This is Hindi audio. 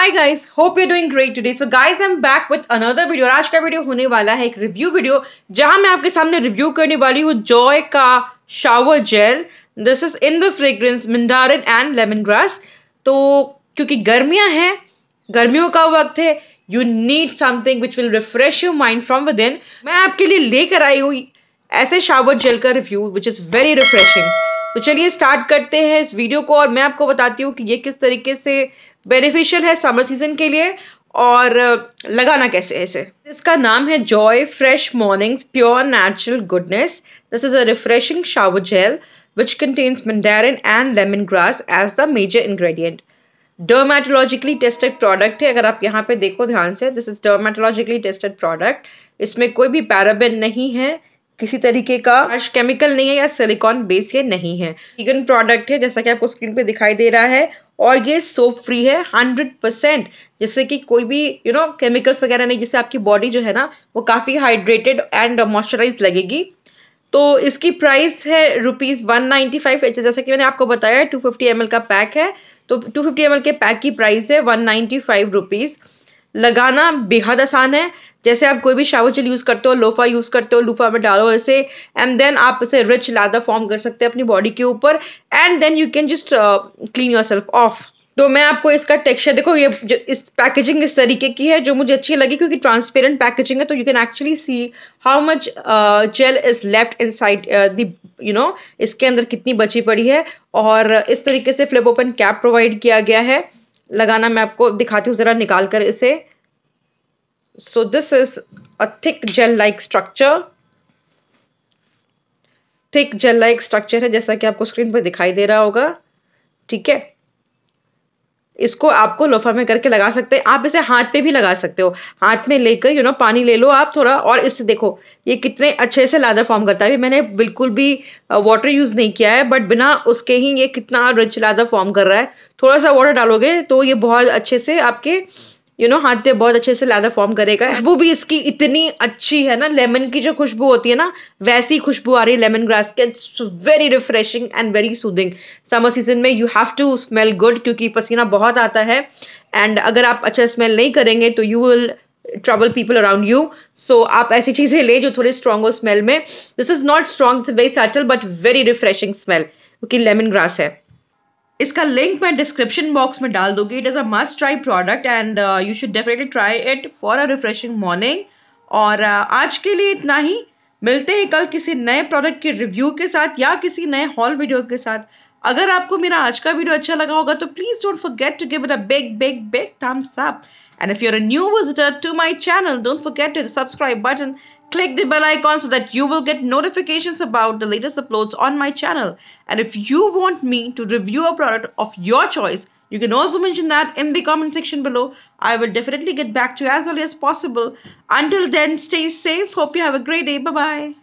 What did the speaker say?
Hi guys hope you doing great today so guys I am back with another video आज का वीडियो होने वाला है एक रिव्यू वीडियो जहां मैं आपके सामने रिव्यू करने वाली हूँ जॉय का shower gel this is in the fragrance mandarin and lemongrass तो क्योंकि गर्मियां हैं गर्मियों का वक्त है you need something which will refresh your mind from within मैं आपके लिए लेकर आई हूँ ऐसे शावर जेल का review which is very refreshing तो चलिए स्टार्ट करते हैं इस वीडियो को और मैं आपको बताती हूँ कि ये किस तरीके से बेनिफिशियल है समर सीजन के लिए और लगाना कैसे है इसे इसका नाम है Joy fresh mornings pure natural goodness this is a refreshing shower gel which contains contains and lemongrass as the major ingredient dermatologically tested product है अगर आप यहाँ पे देखो ध्यान से this is dermatologically tested product इसमें कोई भी पैराबिन नहीं है किसी तरीके का हर्ष केमिकल नहीं है या सिलिकॉन बेस ये नहीं है वीगन प्रोडक्ट है जैसा कि आपको स्क्रीन पे दिखाई दे रहा है और ये सोप फ्री है हंड्रेड परसेंट जैसे कि कोई भी यू नो केमिकल्स वगैरह नहीं जिससे आपकी बॉडी जो है ना वो काफ़ी हाइड्रेटेड एंड मॉइस्चराइज लगेगी तो इसकी प्राइस है रुपीज़ वन नाइन्टी फाइव जैसा कि मैंने आपको बताया टू फिफ्टी एम का पैक है तो टू फिफ्टी एम के पैक की प्राइस है वन नाइन्टी फाइव रुपीज़ लगाना बेहद आसान है जैसे आप कोई भी शावर जेल यूज़ करते हो लोफा यूज़ करते हो लूफा में डालो इसे एंड देन आप इसे रिच लादा फॉर्म कर सकते हैं अपनी बॉडी के ऊपर and then you can just clean yourself off तो मैं आपको इसका टेक्सचर देखो ये जो इस पैकेजिंग इस तरीके की है जो मुझे अच्छी लगी क्योंकि ट्रांसपेरेंट पैकेजिंग है तो you can actually see how much gel is left inside the you know इसके अंदर कितनी बची पड़ी है और इस तरीके से फ्लिप ओपन कैप प्रोवाइड किया गया है लगाना मैं आपको दिखाती हूँ जरा निकाल कर इसे so this is a thick gel like structure thick gel like structure है जैसा कि आपको स्क्रीन पर दिखाई दे रहा होगा ठीक है इसको आपको लोफा में करके लगा सकते हैं आप इसे हाथ पे भी लगा सकते हो हाथ में लेकर यू नो पानी ले लो आप थोड़ा और इससे देखो ये कितने अच्छे से लादर फॉर्म करता है मैंने बिल्कुल भी वाटर यूज़ नहीं किया है बट बिना उसके ही ये कितना रिच लादर फॉर्म कर रहा है थोड़ा सा वाटर डालोगे तो ये बहुत अच्छे से आपके यू नो हाथ पे बहुत अच्छे से लादा फॉर्म करेगा खुशबू हाँ। भी इसकी इतनी अच्छी है ना लेमन की जो खुशबू होती है ना वैसी खुशबू आ रही है लेमन ग्रास के it's very refreshing and very soothing summer season में you have to smell good क्योंकि पसीना बहुत आता है एंड अगर आप अच्छा स्मेल नहीं करेंगे तो you will trouble people around you so आप ऐसी चीज़ें लें जो थोड़ी स्ट्रॉन्ग हो स्मेल में this is not strong it's very subtle but very refreshing smell क्योंकि लेमन ग्रास है इसका लिंक मैं डिस्क्रिप्शन बॉक्स में डाल दूंगी it is a must try product and you should definitely try it for a refreshing morning और uh, आज के लिए इतना ही मिलते हैं कल किसी नए प्रोडक्ट के रिव्यू के साथ या किसी नए हॉल वीडियो के साथ अगर आपको मेरा आज का वीडियो अच्छा लगा होगा तो please don't forget to give it a big big big thumbs up and if you are a new visitor to my channel don't forget to subscribe button click the bell icon so that you will get notification about the latest uploads on my channel and if you want me to review a product of your choice You can also mention that in the comment section below. I will definitely get back to you as early as possible. Until then, stay safe. Hope you have a great day. Bye-bye.